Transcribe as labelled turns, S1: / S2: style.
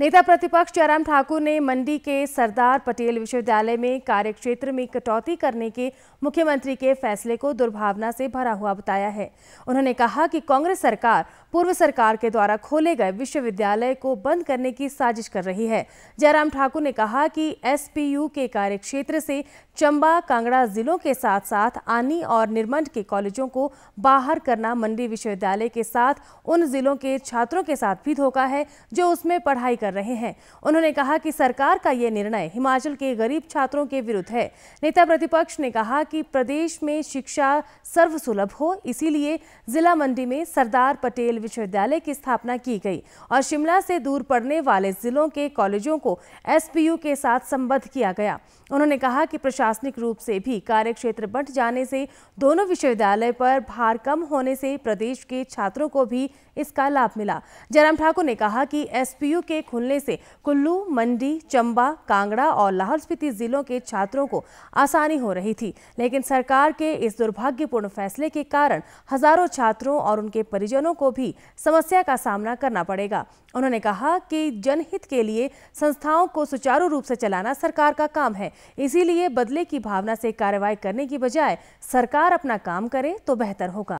S1: नेता प्रतिपक्ष जयराम ठाकुर ने मंडी के सरदार पटेल विश्वविद्यालय में कार्यक्षेत्र में कटौती करने के मुख्यमंत्री के फैसले को दुर्भावना से भरा हुआ बताया है उन्होंने कहा कि कांग्रेस सरकार पूर्व सरकार के द्वारा खोले गए विश्वविद्यालय को बंद करने की साजिश कर रही है जयराम ठाकुर ने कहा कि एसपीयू के कार्यक्षेत्र से चंबा कांगड़ा जिलों के साथ साथ आनी और निर्मंड के कॉलेजों को बाहर करना मंडी विश्वविद्यालय के साथ उन जिलों के छात्रों के साथ भी धोखा है जो उसमें पढ़ाई कर रहे हैं उन्होंने कहा कि सरकार का ये निर्णय हिमाचल के गरीब छात्रों के विरुद्ध है नेता प्रतिपक्ष ने कहा कि प्रदेश में शिक्षा सर्वसुलभ हो इसीलिए जिला मंडी में सरदार पटेल विश्वविद्यालय की स्थापना की गई और शिमला से दूर पड़ने वाले जिलों के कॉलेजों को एस के साथ संबद्ध किया गया उन्होंने कहा कि प्रशासनिक रूप से भी कार्यक्षेत्र बंट जाने से दोनों विश्वविद्यालय पर भार कम होने से प्रदेश के छात्रों को भी इसका लाभ मिला जयराम ठाकुर ने कहा कि एसपीयू के खुलने से कुल्लू मंडी चंबा कांगड़ा और लाहौल स्पीति जिलों के छात्रों को आसानी हो रही थी लेकिन सरकार के इस दुर्भाग्यपूर्ण फैसले के कारण हजारों छात्रों और उनके परिजनों को भी समस्या का सामना करना पड़ेगा उन्होंने कहा कि जनहित के लिए संस्थाओं को सुचारू रूप से चलाना सरकार का काम है इसीलिए बदले की भावना से कार्रवाई करने की बजाय सरकार अपना काम करे तो बेहतर होगा